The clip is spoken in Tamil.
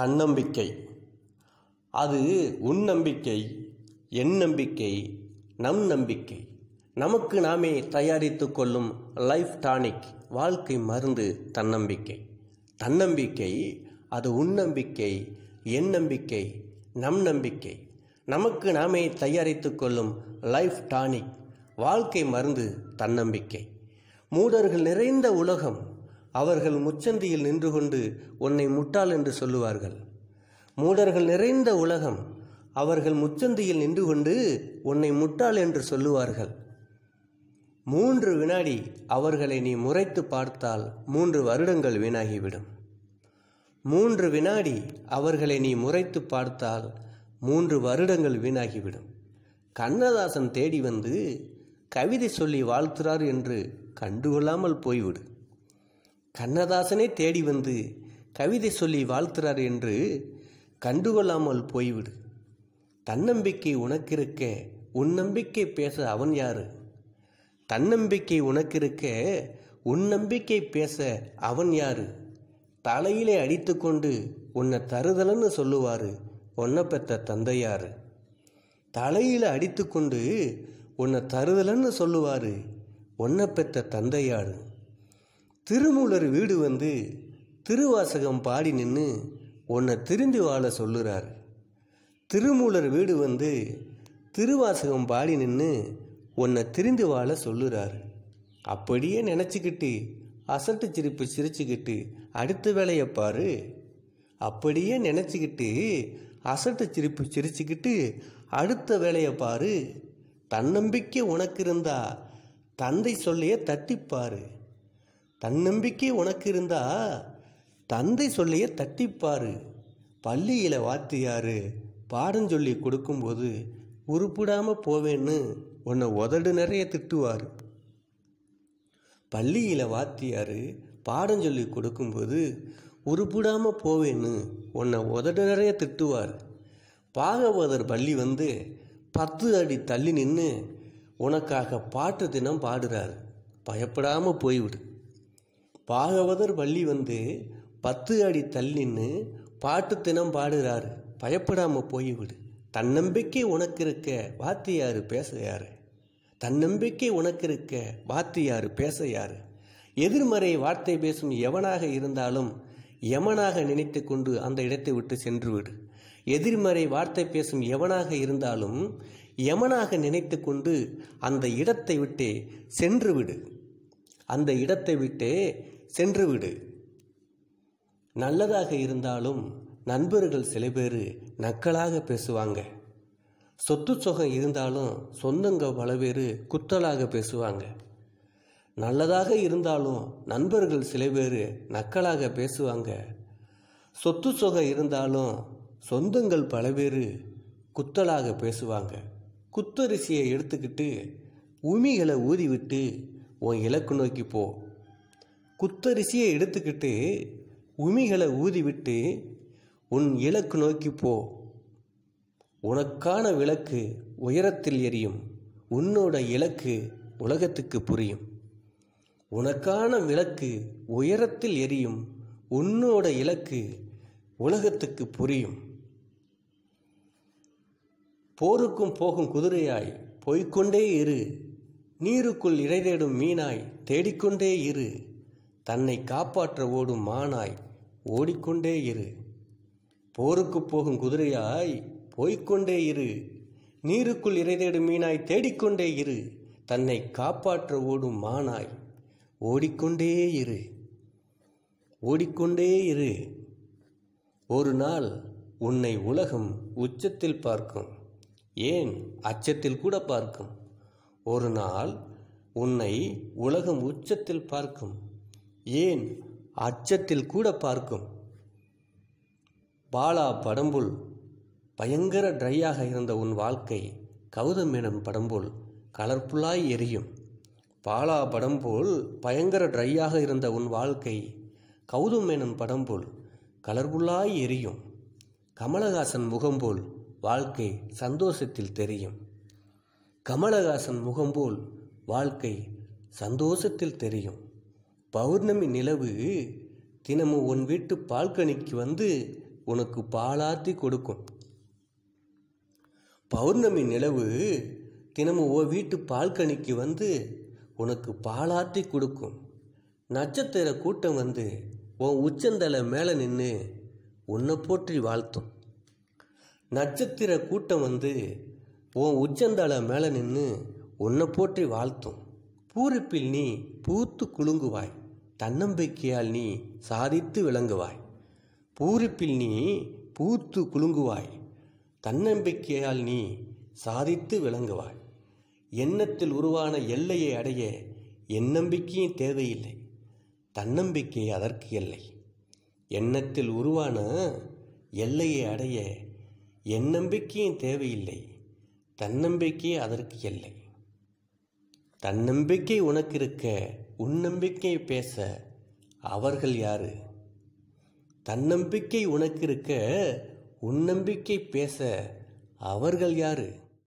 தன்னம்பிக்கை அது உன் நம்பிக்கை என் நம்பிக்கை நம் நம்பிக்கை நமக்கு நாமே தயாரித்து கொள்ளும் லைஃப் டானிக் வாழ்க்கை மருந்து தன்னம்பிக்கை தன்னம்பிக்கை அது உன் நம்பிக்கை என் நம்பிக்கை நம் நம்பிக்கை நமக்கு நாமே தயாரித்து கொள்ளும் லைஃப் டானிக் வாழ்க்கை மருந்து தன்னம்பிக்கை மூடர்கள் நிறைந்த உலகம் அவர்கள் முச்சந்தியில் நின்று கொண்டு உன்னை முட்டாள் என்று சொல்லுவார்கள் மூடர்கள் நிறைந்த உலகம் அவர்கள் முச்சந்தியில் நின்று கொண்டு உன்னை முட்டாள் என்று சொல்லுவார்கள் மூன்று வினாடி அவர்களை நீ முறைத்து பார்த்தால் மூன்று வருடங்கள் வீணாகிவிடும் மூன்று வினாடி அவர்களை நீ முறைத்து பார்த்தால் மூன்று வருடங்கள் வீணாகிவிடும் கண்ணதாசன் தேடி வந்து கவிதை சொல்லி வாழ்த்துறார் என்று கண்டுகொள்ளாமல் போய்விடு கண்ணதாசனே தேடி வந்து கவிதை சொல்லி வாழ்த்துறார் என்று கண்டுகொள்ளாமல் போய்விடு தன்னம்பிக்கை உனக்கிருக்க உன் நம்பிக்கை பேச அவன் யாரு தன்னம்பிக்கை உனக்கிருக்க உன் நம்பிக்கை பேச அவன் யாரு தலையிலே அடித்துக்கொண்டு உன்னை தருதலன்னு சொல்லுவார் உன்னை பெத்த தந்தையார் தலையில் அடித்துக்கொண்டு உன்னை தருதலன்னு சொல்லுவார் உன்னை பெத்த தந்தையாரு திருமூலர் வீடு வந்து திருவாசகம் பாடி நின்று உன்னை திருந்தி வாழ சொல்லுறார் திருமூலர் வீடு வந்து திருவாசகம் பாடி நின்று உன்னை திருந்தி வாழ சொல்லுறார் அப்படியே நினச்சிக்கிட்டு அசட்டு சிரிப்பு சிரிச்சுக்கிட்டு அடுத்த வேலையை பாரு அப்படியே நினச்சிக்கிட்டு அசட்டு சிரிப்பு சிரிச்சுக்கிட்டு அடுத்த வேலையை பாரு தன்னம்பிக்கை உனக்கு இருந்தா தந்தை சொல்லையே தட்டிப்பாரு தன்னம்பிக்கை உனக்கு இருந்தா தந்தை சொல்லைய தட்டிப்பாரு பள்ளியில் வாத்தியார் பாடம் சொல்லி கொடுக்கும்போது உருப்பிடாமல் போவேன்னு உன்னை உதடு நிறைய திட்டுவார் பள்ளியில் வாத்தியார் பாடம் சொல்லி கொடுக்கும்போது உருப்பிடாமல் போவேன்னு உன்னை உதடு நிறைய திட்டுவார் பாகவதர் பள்ளி வந்து பத்து அடி தள்ளி நின்று உனக்காக பாட்டு தினம் பாடுறார் பயப்படாமல் போய்விடு பாகவதர் வள்ளி வந்து பத்து அடி தள்ளின்னு பாட்டு தினம் பாடுறாரு பயப்படாமல் போய்விடு தன்னம்பிக்கை உனக்கு இருக்க வாத்தியார் பேச யாரு தன்னம்பிக்கை உனக்கு இருக்க வாத்தியார் பேச யாரு எதிர்மறை வார்த்தை பேசும் எவனாக இருந்தாலும் எமனாக நினைத்து கொண்டு அந்த இடத்தை விட்டு சென்று விடு எதிர்மறை வார்த்தை பேசும் எவனாக இருந்தாலும் எமனாக நினைத்து கொண்டு அந்த இடத்தை விட்டே விடு அந்த இடத்தை விட்டே சென்றுவிடு நல்லதாக இருந்தாலும் நண்பர்கள் சில பேர் நக்கலாக பேசுவாங்க சொத்து சொகம் இருந்தாலும் சொந்தங்க பல பேர் குத்தலாக பேசுவாங்க நல்லதாக இருந்தாலும் நண்பர்கள் சில பேர் நக்கலாக பேசுவாங்க சொத்து சொகம் இருந்தாலும் சொந்தங்கள் பல பேர் குத்தலாக பேசுவாங்க குத்தரிசியை எடுத்துக்கிட்டு உமிகளை ஊதிவிட்டு உன் இலக்கு நோக்கி போ குத்தரிசியை எடுத்துக்கிட்டு உமிகளை ஊதிவிட்டு உன் இலக்கு நோக்கி போ உனக்கான விளக்கு உயரத்தில் எரியும் உன்னோட இலக்கு உலகத்துக்கு புரியும் உனக்கான விளக்கு உயரத்தில் எரியும் உன்னோட இலக்கு உலகத்துக்கு புரியும் போருக்கும் போகும் குதிரையாய் போய்கொண்டே இரு நீருக்குள் தேடும் மீனாய் தேடிக்கொண்டே இரு தன்னை காப்பாற்ற ஓடும் மானாய் ஓடிக்கொண்டே இரு போருக்கு போகும் குதிரையாய் போய்கொண்டே இரு நீருக்குள் இறை தேடும் மீனாய் தேடிக்கொண்டே இரு தன்னை காப்பாற்ற ஓடும் மானாய் ஓடிக்கொண்டே இரு ஓடிக்கொண்டே இரு ஒரு நாள் உன்னை உலகம் உச்சத்தில் பார்க்கும் ஏன் அச்சத்தில் கூட பார்க்கும் ஒரு நாள் உன்னை உலகம் உச்சத்தில் பார்க்கும் ஏன் அச்சத்தில் கூட பார்க்கும் பாலா படம்புல் பயங்கர ட்ரையாக இருந்த உன் வாழ்க்கை கௌதம் படம்புல் படம்போல் கலர்ஃபுல்லாய் எரியும் பாலா படம் போல் பயங்கர ட்ரையாக இருந்த உன் வாழ்க்கை கௌதம் எனும் படம் போல் கலர்ஃபுல்லாய் எரியும் கமலஹாசன் முகம் போல் வாழ்க்கை சந்தோஷத்தில் தெரியும் கமலஹாசன் முகம்போல் வாழ்க்கை சந்தோஷத்தில் தெரியும் பௌர்ணமி நிலவு தினமும் உன் வீட்டு பால்கனிக்கு வந்து உனக்கு பாலாத்தி கொடுக்கும் பௌர்ணமி நிலவு தினமும் ஓ வீட்டு பால்கனிக்கு வந்து உனக்கு பாலாத்தி கொடுக்கும் நட்சத்திர கூட்டம் வந்து உன் உச்சந்தலை மேலே நின்று உன்னை போற்றி வாழ்த்தும் நட்சத்திர கூட்டம் வந்து உன் உச்சந்தால மேலே நின்று உன்னை போற்றி வாழ்த்தும் பூரிப்பில் நீ பூத்து குலுங்குவாய் தன்னம்பிக்கையால் நீ சாதித்து விளங்குவாய் பூரிப்பில் நீ பூத்து குலுங்குவாய் தன்னம்பிக்கையால் நீ சாதித்து விளங்குவாய் எண்ணத்தில் உருவான எல்லையை அடைய என் நம்பிக்கையும் தேவையில்லை தன்னம்பிக்கை அதற்கு எல்லை எண்ணத்தில் உருவான எல்லையை அடைய என் நம்பிக்கையும் தேவையில்லை தன்னம்பிக்கை அதற்கு இல்லை தன்னம்பிக்கை உனக்கு இருக்க உன் நம்பிக்கை பேச அவர்கள் யாரு தன்னம்பிக்கை உனக்கு இருக்க உன் நம்பிக்கை பேச அவர்கள் யாரு